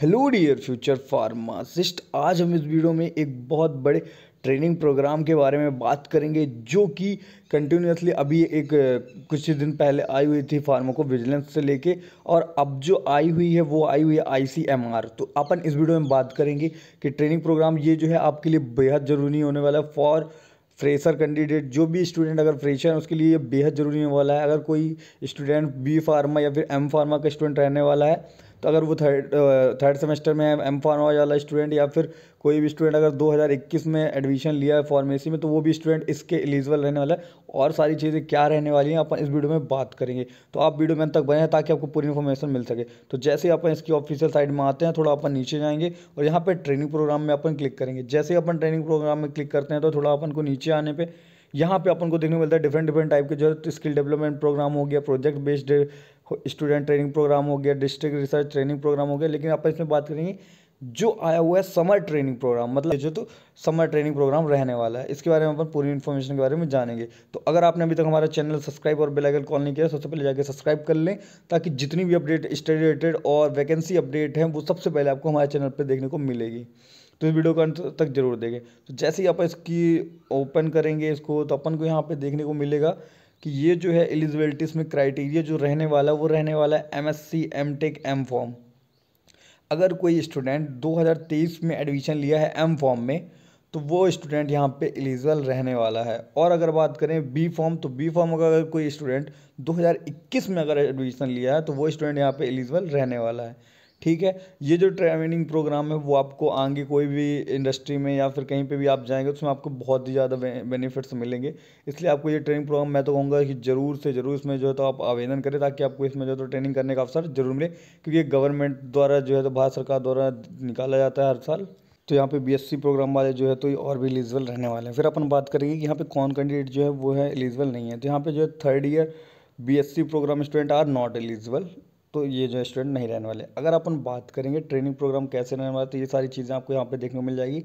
hello dear future pharmacist आज हम इस वीडियो में एक बहुत बड़े ट्रेनिंग प्रोग्राम के बारे में बात करेंगे जो कि कंटिन्यूसली अभी एक कुछ ही दिन पहले आई हुई थी फार्मों को विजिलेंस से लेके और अब जो आई हुई है वो आई हुई है आईसीएमआर तो अपन इस वीडियो में बात करेंगे कि ट्रेनिंग प्रोग्राम ये जो है आपके लिए बेहद ज़रूरी होने वाला है फॉर फ्रेशर कैंडिडेट जो भी स्टूडेंट अगर फ्रेशर है उसके लिए ये बेहद ज़रूरी होने वाला है अगर कोई स्टूडेंट बी फार्मा या फिर एम फार्मा का स्टूडेंट रहने वाला है तो अगर वो थर्ड थर्ड सेमेस्टर में एम फार्मा वाला स्टूडेंट या फिर कोई भी स्टूडेंट अगर 2021 में एडमिशन लिया है फार्मेसी में तो वो भी स्टूडेंट इसके एलिजिबल रहने वाला है और सारी चीज़ें क्या रहने वाली हैं अपन इस वीडियो में बात करेंगे तो आप वीडियो में तक बने हैं ताकि आपको पूरी इन्फॉर्मेशन मिल सके तो जैसे ही अपन इसकी ऑफिशियल साइड में आते हैं थोड़ा अपन नीचे जाएंगे और यहाँ पर ट्रेनिंग प्रोग्राम में अपन क्लिक करेंगे जैसे ही अपन ट्रेनिंग प्रोग्राम में क्लिक करते हैं तो थोड़ा अपन को नीचे आने पर यहाँ पे अपन को देखने को मिलता है डिफरेंट डिफरेंट टाइप के जो है स्किल डेवलपमेंट प्रोग्राम हो गया project based student training program हो गया डिस्ट्रिक्ट रिसर्च ट्रेनिंग प्रोग्राम हो गया लेकिन आप इसमें बात करेंगे जो आया हुआ है समर ट्रेनिंग प्रोग्राम मतलब जो तो समर ट्रेनिंग प्रोग्राम रहने वाला है इसके बारे में अपन पूरी इन्फॉर्मेशन के बारे में जानेंगे तो अगर आपने अभी तक हमारा चैनल सब्सक्राइब और बेल कॉल नहीं किया सबसे पहले जाकर सब्सक्राइब कर लें ताकि जितनी भी अपडेट स्टडी रिलेटेड और वैकेंसी अपडेट हैं वो सबसे पहले आपको हमारे चैनल पर देखने को मिलेगी तो इस वीडियो को अंत तक जरूर देखें तो जैसे ही आप इसकी ओपन करेंगे इसको तो अपन को यहाँ पर देखने को मिलेगा कि ये जो है एलिजिबिलिटी इसमें क्राइटेरिया जो रहने वाला है वो रहने वाला है M S C M tech M form अगर कोई स्टूडेंट 2023 में एडमिशन लिया है एम फॉर्म में तो वो स्टूडेंट यहाँ पे एलिजिबल रहने वाला है और अगर बात करें बी फॉर्म तो बी फॉर्म अगर कोई स्टूडेंट 2021 में अगर एडमिशन लिया है तो वो स्टूडेंट यहाँ पे एलिजिबल रहने वाला है ठीक है ये जो ट्रेनिंग प्रोग्राम है वो आपको आगे कोई भी इंडस्ट्री में या फिर कहीं पे भी आप जाएंगे उसमें आपको बहुत ही ज़्यादा बेनिफिट्स मिलेंगे इसलिए आपको ये ट्रेनिंग प्रोग्राम मैं तो कहूँगा कि ज़रूर से ज़रूर इसमें जो है तो आप आवेदन करें ताकि आपको इसमें जो है तो ट्रेनिंग करने का अवसर ज़रूर मिले क्योंकि गवर्नमेंट द्वारा जो है तो भारत सरकार द्वारा निकाला जाता है हर साल तो यहाँ पे बी प्रोग्राम वाले जो है तो और भी एलिजिबल रहने वाले हैं फिर अपन बात करेंगे कि यहाँ पे कौन कैंडिडेट जो है वो है एलिजिबल नहीं है तो यहाँ पे जो है third year B program student are not eligible तो ये जो है स्टूडेंट नहीं रहने वाले अगर अपन बात करेंगे ट्रेनिंग प्रोग्राम कैसे रहने वाला तो ये सारी चीज़ें आपको यहाँ पे देखने को मिल जाएगी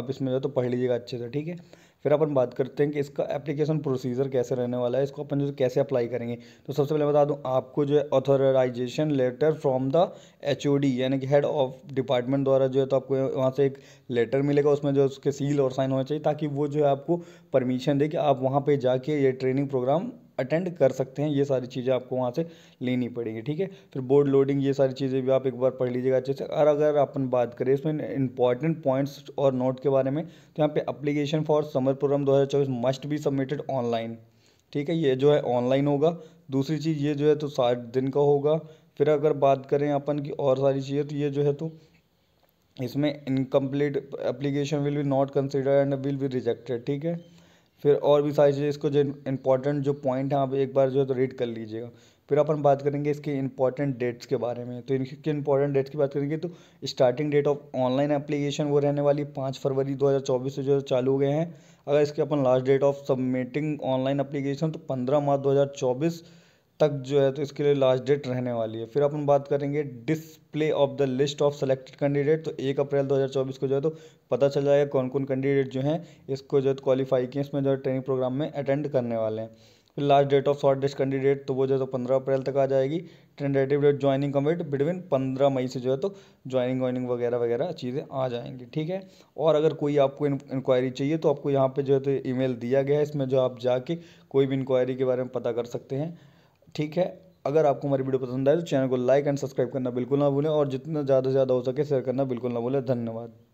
आप इसमें जो तो पढ़ लीजिएगा अच्छे से ठीक है फिर अपन बात करते हैं कि इसका एप्लीकेशन प्रोसीजर कैसे रहने वाला है इसको अपन जो कैसे अप्लाई करेंगे तो सबसे पहले बता दूं आपको जो है authorization letter from the H यानी कि हेड ऑफ डिपार्टमेंट द्वारा जो है तो आपको वहाँ से एक लेटर मिलेगा उसमें जो उसके सील और साइन होना चाहिए ताकि वो जो है आपको परमिशन दे कि आप वहाँ पर जाके ये ट्रेनिंग प्रोग्राम अटेंड कर सकते हैं ये सारी चीज़ें आपको वहाँ से लेनी पड़ेगी ठीक है फिर बोर्ड लोडिंग ये सारी चीज़ें भी आप एक बार पढ़ लीजिएगा अच्छे से और अगर अपन बात करें इसमें इंपॉर्टेंट पॉइंट्स और नोट के बारे में तो यहाँ पे अप्लीकेशन फॉर समर प्रोग्राम दो मस्ट बी सबमिटेड ऑनलाइन ठीक है ये जो है ऑनलाइन होगा दूसरी चीज़ ये जो है तो साठ दिन का होगा फिर अगर बात करें अपन की और सारी चीज़ें तो ये जो है तो इसमें incomplete application will be not consider and will be rejected ठीक है फिर और भी सारी चीज़ें इसको जो इंपॉर्टेंट जो पॉइंट हैं आप एक बार जो है तो रीड कर लीजिएगा फिर अपन बात करेंगे इसके इंपॉर्टेंट डेट्स के बारे में तो इनके इंपॉर्टेंट डेट्स की बात करेंगे तो starting date of online application वो रहने वाली पाँच फरवरी 2024 से जो है चालू हुए हैं अगर इसके अपन last date of submitting online application तो पंद्रह मार्च चौबीस तक जो है तो इसके लिए लास्ट डेट रहने वाली है फिर अपन बात करेंगे display of the list of selected candidate तो एक अप्रैल चौबीस को जो है तो पता चल जाएगा कौन कौन कैंडिडेट जो हैं इसको जो क्वालिफाई किए इसमें जो ट्रेनिंग प्रोग्राम में अटेंड करने वाले हैं फिर last date of short list candidate तो वो जो है तो पंद्रह अप्रैल तक आ जाएगी tentative date joining commit between पंद्रह मई से जो है तो ज्वाइनिंग वाइनिंग वगैरह वगैरह चीज़ें आ जाएंगी ठीक है और अगर कोई आपको इंक्वायरी चाहिए तो आपको यहाँ पे जो है तो ईमेल दिया गया है इसमें जो आप जाके कोई भी इंक्वायरी के बारे में पता कर सकते हैं ठीक है अगर आपको हमारी वीडियो पसंद आए तो चैनल को लाइक एंड सब्सक्राइब करना बिल्कुल ना भूलें और जितना ज़्यादा से ज़्यादा हो सके शेयर करना बिल्कुल ना भूलें धन्यवाद